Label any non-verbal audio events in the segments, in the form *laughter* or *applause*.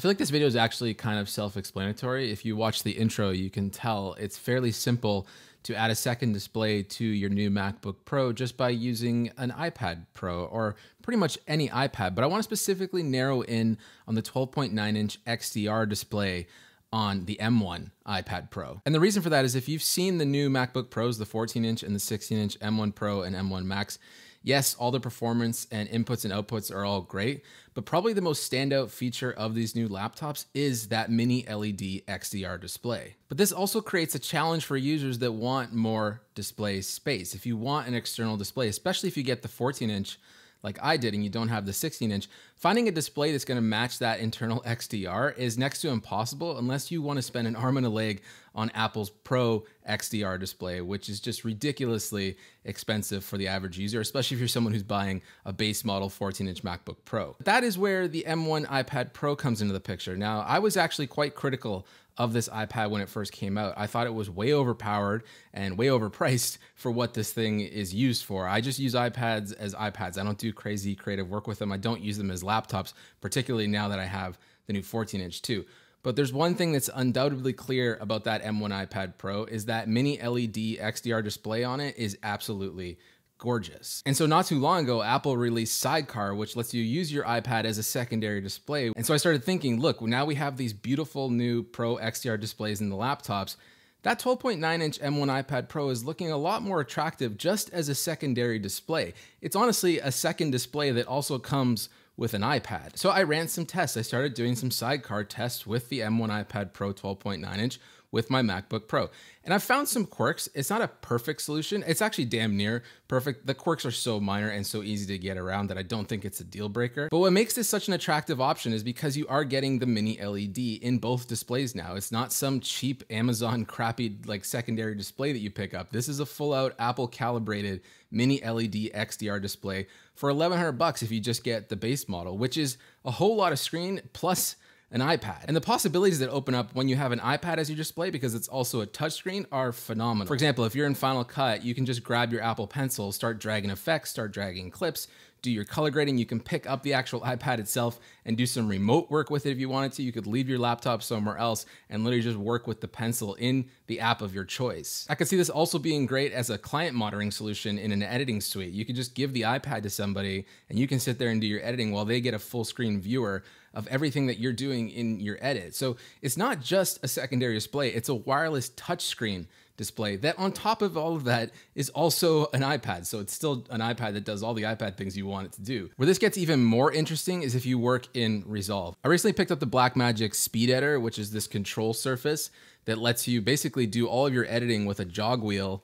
I feel like this video is actually kind of self-explanatory. If you watch the intro, you can tell it's fairly simple to add a second display to your new MacBook Pro just by using an iPad Pro or pretty much any iPad. But I want to specifically narrow in on the 12.9 inch XDR display on the M1 iPad Pro. And the reason for that is if you've seen the new MacBook Pros, the 14 inch and the 16 inch M1 Pro and M1 Max, Yes, all the performance and inputs and outputs are all great, but probably the most standout feature of these new laptops is that mini LED XDR display. But this also creates a challenge for users that want more display space. If you want an external display, especially if you get the 14 inch like I did and you don't have the 16 inch, finding a display that's gonna match that internal XDR is next to impossible unless you wanna spend an arm and a leg on Apple's Pro XDR display, which is just ridiculously expensive for the average user, especially if you're someone who's buying a base model 14 inch MacBook Pro. That is where the M1 iPad Pro comes into the picture. Now, I was actually quite critical of this iPad when it first came out. I thought it was way overpowered and way *laughs* overpriced for what this thing is used for. I just use iPads as iPads. I don't do crazy creative work with them. I don't use them as laptops, particularly now that I have the new 14 inch too. But there's one thing that's undoubtedly clear about that M1 iPad Pro is that mini LED XDR display on it is absolutely gorgeous. And so not too long ago, Apple released Sidecar, which lets you use your iPad as a secondary display. And so I started thinking, look, now we have these beautiful new Pro XDR displays in the laptops. That 12.9 inch M1 iPad Pro is looking a lot more attractive just as a secondary display. It's honestly a second display that also comes with an iPad. So I ran some tests. I started doing some sidecar tests with the M1 iPad Pro 12.9 inch with my MacBook Pro. And I found some quirks. It's not a perfect solution. It's actually damn near perfect. The quirks are so minor and so easy to get around that I don't think it's a deal breaker. But what makes this such an attractive option is because you are getting the mini LED in both displays now. It's not some cheap Amazon *laughs* crappy like secondary display that you pick up. This is a full out Apple calibrated mini LED XDR display for 1100 bucks if you just get the base model, which is a whole lot of screen plus an iPad. And the possibilities that open up when you have an iPad as your display, because it's also a touchscreen, are phenomenal. For example, if you're in Final Cut, you can just grab your Apple Pencil, start dragging effects, start dragging clips, do your color grading. You can pick up the actual iPad itself and do some remote work with it if you wanted to. You could leave your laptop somewhere else and literally just work with the pencil in the app of your choice. I could see this also being great as a client monitoring solution in an editing suite. You could just give the iPad to somebody and you can sit there and do your editing while they get a full screen viewer of everything that you're doing in your edit. So it's not just a secondary display, it's a wireless touchscreen display that on top of all of that is also an iPad. So it's still an iPad that does all the iPad things you want it to do. Where this gets even more interesting is if you work in Resolve. I recently picked up the Blackmagic Speed Editor, which is this control surface that lets you basically do all of your editing with a jog wheel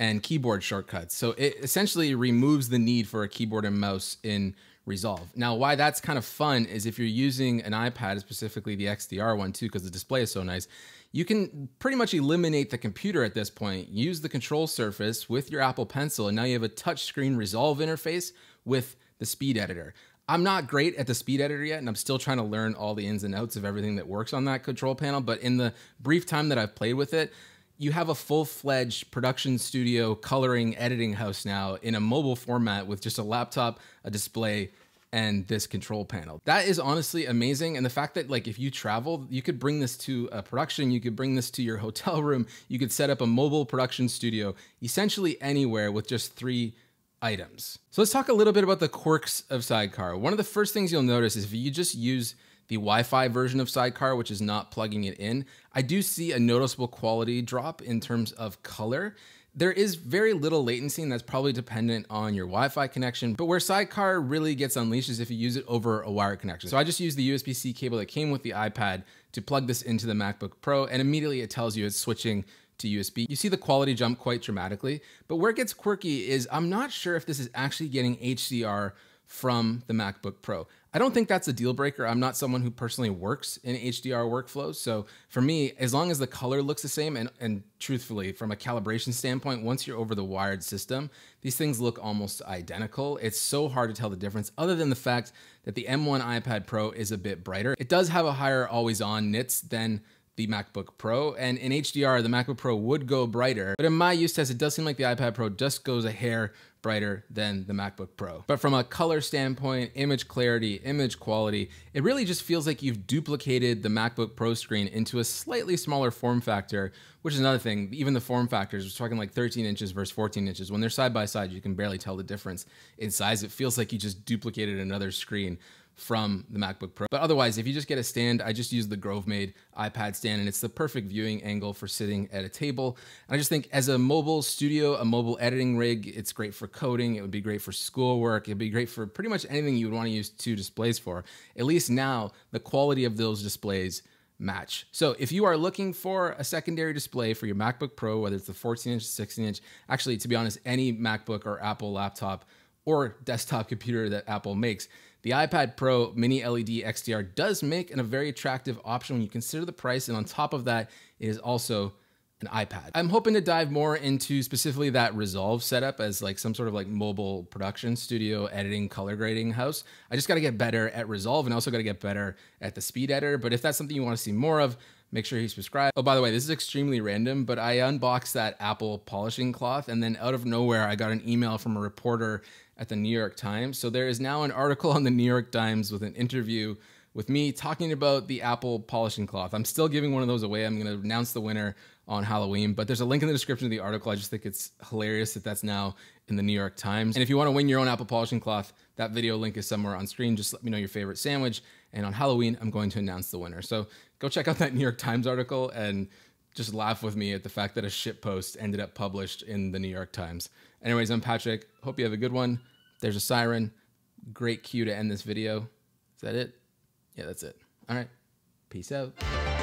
and keyboard shortcuts. So it essentially removes the need for a keyboard and mouse in Resolve. Now, why that's kind of fun is if you're using an iPad, specifically the XDR one too, because the display is so nice, you can pretty much eliminate the computer at this point. Use the control surface with your Apple Pencil, and now you have a touchscreen resolve interface with the speed editor. I'm not great at the speed editor yet, and I'm still trying to learn all the ins and outs of everything that works on that control panel. But in the brief time that I've played with it, you have a full fledged production studio coloring editing house now in a mobile format with just a laptop, a display, and this control panel. That is honestly amazing. And the fact that like if you travel, you could bring this to a production, you could bring this to your *laughs* hotel room, you could set up a mobile production studio essentially anywhere with just three items. So let's talk a little bit about the quirks of Sidecar. One of the first things you'll notice is if you just use the Wi-Fi version of Sidecar, which is not plugging it in, I do see a noticeable quality drop in terms of color. There is very little latency, and that's probably dependent on your Wi Fi connection. But where Sidecar really gets unleashed is if you use it over a wired connection. So I just used the USB C cable that came with the iPad to plug this into the MacBook Pro, and immediately it tells you it's switching to USB. You see the quality jump quite dramatically. But where it gets quirky is I'm not sure if this is actually getting HDR from the MacBook Pro. I don't think that's a deal breaker. I'm not someone who personally works in HDR workflows. So for me, as long as the color looks the same, and, and truthfully, from a calibration standpoint, once you're over the wired system, these things look almost identical. It's so hard to tell the difference, other than the fact that the M1 iPad Pro is a bit brighter. It does have a higher always on nits than the MacBook Pro. And in HDR, the MacBook Pro would go brighter, but in my use test, it does seem like the iPad Pro just goes a hair brighter than the MacBook Pro. But from a color standpoint, image clarity, image quality, it really just feels like you've duplicated the MacBook Pro screen into a slightly smaller form factor, which is another thing. Even the form factors, we're talking like 13 inches versus 14 inches. When they're side by side, you can barely tell the difference in size. It feels like you just duplicated another screen from the MacBook Pro. But otherwise, if you just get a stand, I just use the Grove Made iPad stand and it's the perfect viewing angle for sitting at a table. And I just think as a mobile studio, a mobile editing rig, it's great for coding. It would be great for schoolwork. It'd be great for pretty much anything you would want to use two displays for. At least now, the quality of those displays match. So if you are looking for a secondary display for your MacBook Pro, whether it's the 14 inch, 16 inch, actually, to be honest, any MacBook or Apple laptop, or desktop computer that Apple makes. The iPad Pro Mini LED XDR does make and a very attractive option when you consider the price, and on top of that, it is also an iPad. I'm hoping to dive more into specifically that Resolve setup as like some sort of like mobile production studio editing color grading house. I just got to get better at Resolve and also got to get better at the speed editor, but if that's something you want to see more of, make sure you subscribe. Oh, by the way, this is extremely random, but I unboxed that Apple polishing cloth, and then out of nowhere, I got an email from a reporter at the New York Times. So there is now an article on the New York Times with an interview with me talking about the Apple polishing cloth. I'm still giving one of those away. I'm going to announce the winner on Halloween, but there's a link in the description of the article. I just think it's hilarious that that's now in the New York Times. And if you want to win your own Apple polishing cloth, that video link is somewhere on screen. Just let me know your favorite sandwich. And on Halloween, I'm going to announce the winner. So go check out that New York Times article and just laugh with me at the fact that a shit post ended up published in the New York Times. Anyways, I'm Patrick. Hope you have a good one. There's a siren. Great cue to end this video. Is that it? Yeah, that's it. All right. Peace out.